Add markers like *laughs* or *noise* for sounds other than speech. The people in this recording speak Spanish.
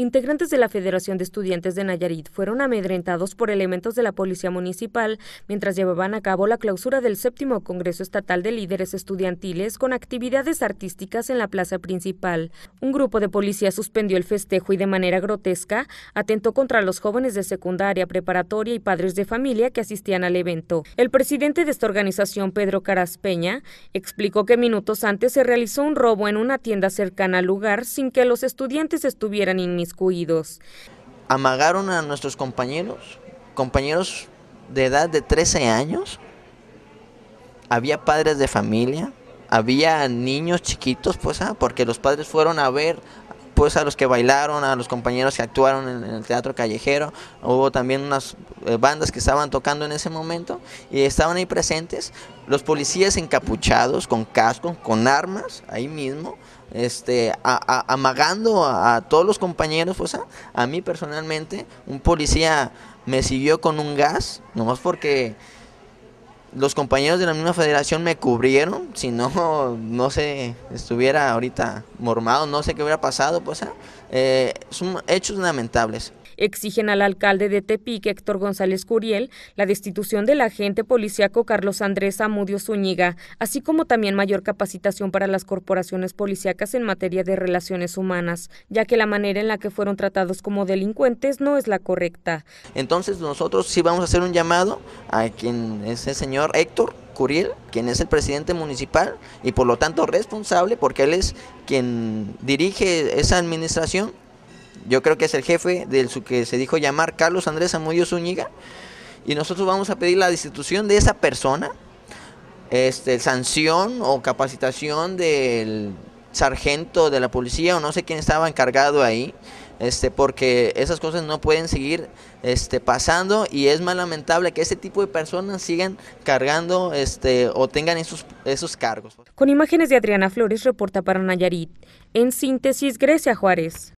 Integrantes de la Federación de Estudiantes de Nayarit fueron amedrentados por elementos de la Policía Municipal mientras llevaban a cabo la clausura del séptimo Congreso Estatal de Líderes Estudiantiles con actividades artísticas en la plaza principal. Un grupo de policía suspendió el festejo y de manera grotesca atentó contra los jóvenes de secundaria, preparatoria y padres de familia que asistían al evento. El presidente de esta organización, Pedro Caraspeña, explicó que minutos antes se realizó un robo en una tienda cercana al lugar sin que los estudiantes estuvieran inmiscuidos Amagaron a nuestros compañeros, compañeros de edad de 13 años. Había padres de familia, había niños chiquitos, pues, ah, porque los padres fueron a ver pues a los que bailaron, a los compañeros que actuaron en el teatro callejero. Hubo también unas eh, bandas que estaban tocando en ese momento y estaban ahí presentes los policías encapuchados con casco con armas ahí mismo este amagando a, todos los compañeros pues, a, mí personalmente un policía me siguió con un gas nomás porque los compañeros de la misma federación me cubrieron si no *laughs* no sé estuviera ahorita mormado no sé qué hubiera pasado pues ¿eh? Eh, son hechos lamentables Exigen al alcalde de Tepic, Héctor González Curiel, la destitución del agente policíaco Carlos Andrés Amudio Zúñiga, así como también mayor capacitación para las corporaciones policíacas en materia de relaciones humanas, ya que la manera en la que fueron tratados como delincuentes no es la correcta. Entonces nosotros sí vamos a hacer un llamado a quien es el señor Héctor Curiel, quien es el presidente municipal y por lo tanto responsable porque él es quien dirige esa administración yo creo que es el jefe del que se dijo llamar Carlos Andrés Amudio Zúñiga, y nosotros vamos a pedir la destitución de esa persona, este, sanción o capacitación del sargento de la policía o no sé quién estaba encargado ahí, este, porque esas cosas no pueden seguir este, pasando y es más lamentable que ese tipo de personas sigan cargando este, o tengan esos, esos cargos. Con imágenes de Adriana Flores, reporta para Nayarit. En síntesis, Grecia Juárez.